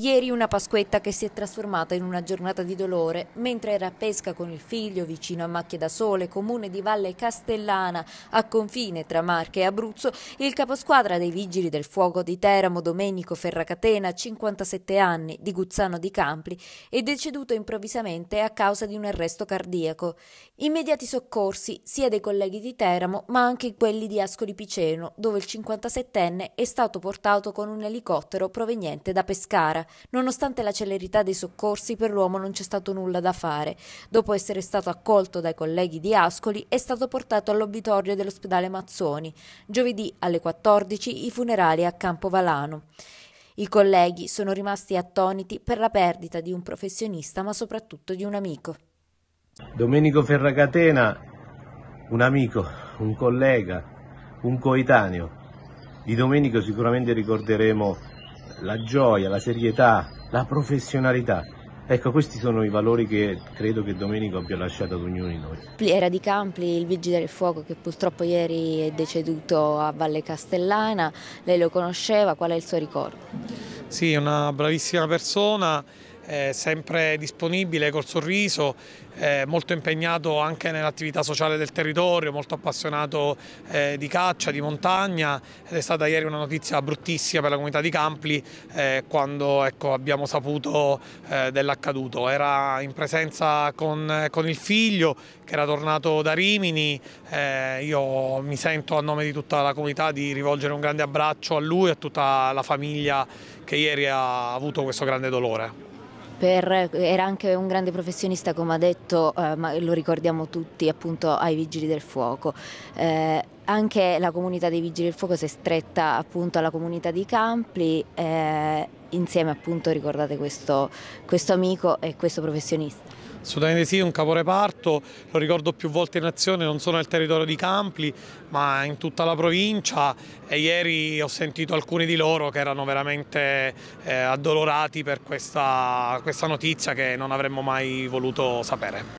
Ieri una Pasquetta che si è trasformata in una giornata di dolore, mentre era a pesca con il figlio vicino a Macchie da Sole, comune di Valle Castellana, a confine tra Marche e Abruzzo, il caposquadra dei Vigili del Fuoco di Teramo, Domenico Ferracatena, 57 anni, di Guzzano di Campli, è deceduto improvvisamente a causa di un arresto cardiaco. Immediati soccorsi sia dei colleghi di Teramo, ma anche quelli di Ascoli Piceno, dove il 57enne è stato portato con un elicottero proveniente da Pescara. Nonostante la celerità dei soccorsi, per l'uomo non c'è stato nulla da fare. Dopo essere stato accolto dai colleghi di Ascoli, è stato portato all'obitorio dell'ospedale Mazzoni. Giovedì alle 14 i funerali a Campovalano. I colleghi sono rimasti attoniti per la perdita di un professionista, ma soprattutto di un amico. Domenico Ferracatena, un amico, un collega, un coetaneo. Di Domenico sicuramente ricorderemo la gioia, la serietà, la professionalità. Ecco, questi sono i valori che credo che Domenico abbia lasciato ad ognuno di noi. Era di Campli, il vigile del fuoco che purtroppo ieri è deceduto a Valle Castellana, lei lo conosceva, qual è il suo ricordo? Sì, una bravissima persona eh, sempre disponibile col sorriso, eh, molto impegnato anche nell'attività sociale del territorio, molto appassionato eh, di caccia, di montagna ed è stata ieri una notizia bruttissima per la comunità di Campli eh, quando ecco, abbiamo saputo eh, dell'accaduto. Era in presenza con, con, il figlio che era tornato da Rimini, eh, io mi sento a nome di tutta la comunità di rivolgere un grande abbraccio a lui e a tutta la famiglia che ieri ha avuto questo grande dolore per, era anche un grande professionista come ha detto, eh, ma lo ricordiamo tutti appunto ai Vigili del Fuoco. Eh, anche la comunità dei Vigili del Fuoco si è stretta appunto alla comunità di Campli, eh, insieme appunto ricordate questo, questo amico e questo professionista. Assolutamente sì, un caporeparto, lo ricordo più volte in azione non solo nel territorio di Campli ma in tutta la provincia e ieri ho sentito alcuni di loro che erano veramente eh, addolorati per questa, questa notizia che non avremmo mai voluto sapere.